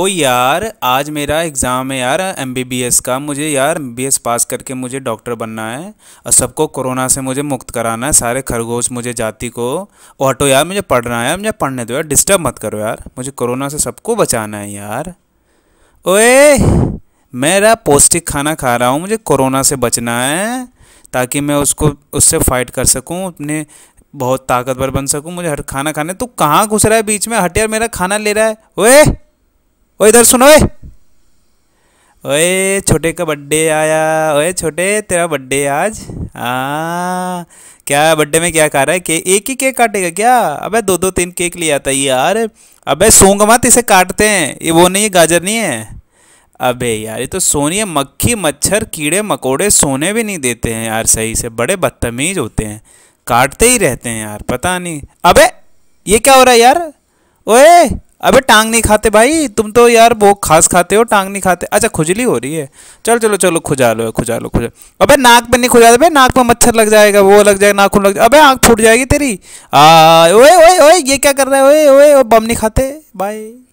ओ यार आज मेरा एग्ज़ाम है यार एम का मुझे यार एम पास करके मुझे डॉक्टर बनना है और सबको कोरोना से मुझे मुक्त कराना है सारे खरगोश मुझे जाति को ऑटो यार मुझे पढ़ना है मुझे पढ़ने दो यार डिस्टर्ब मत करो यार मुझे कोरोना से सबको बचाना है यार ओए मेरा पौष्टिक खाना खा रहा हूँ मुझे कोरोना से बचना है ताकि मैं उसको उससे फाइट कर सकूँ अपने बहुत ताकतवर बन सकूँ मुझे हर खाना खाने तू कहाँ घुस रहा है बीच में हट यार मेरा खाना ले रहा है ओए ओ इधर सुनो ए ओए छोटे का बर्थडे आया ओए छोटे तेरा बर्थडे आज हाँ क्या बर्थडे में क्या खा रहा है के एक ही केक काटेगा क्या अबे दो दो तीन केक ले आता है यार अबे सूंग मत इसे काटते हैं ये वो नहीं है गाजर नहीं है अबे यार ये तो सोनिए मक्खी मच्छर कीड़े मकोड़े सोने भी नहीं देते हैं यार सही से बड़े बदतमीज होते हैं काटते ही रहते हैं यार पता नहीं अबे ये क्या हो रहा है यार ओए अबे टांग नहीं खाते भाई तुम तो यार वो खास खाते हो टांग नहीं खाते अच्छा खुजली हो रही है चल चलो चलो खुजा लो खुजा लो खुजा अबे नाक पे नहीं खुजा भाई नाक में मच्छर लग जाएगा वो लग जाएगा नाखून लग जाएगा अबे आँख फूट जाएगी तेरी आ ओए ओए ओए ये क्या कर रहा है ओए ओए बम नहीं खाते भाई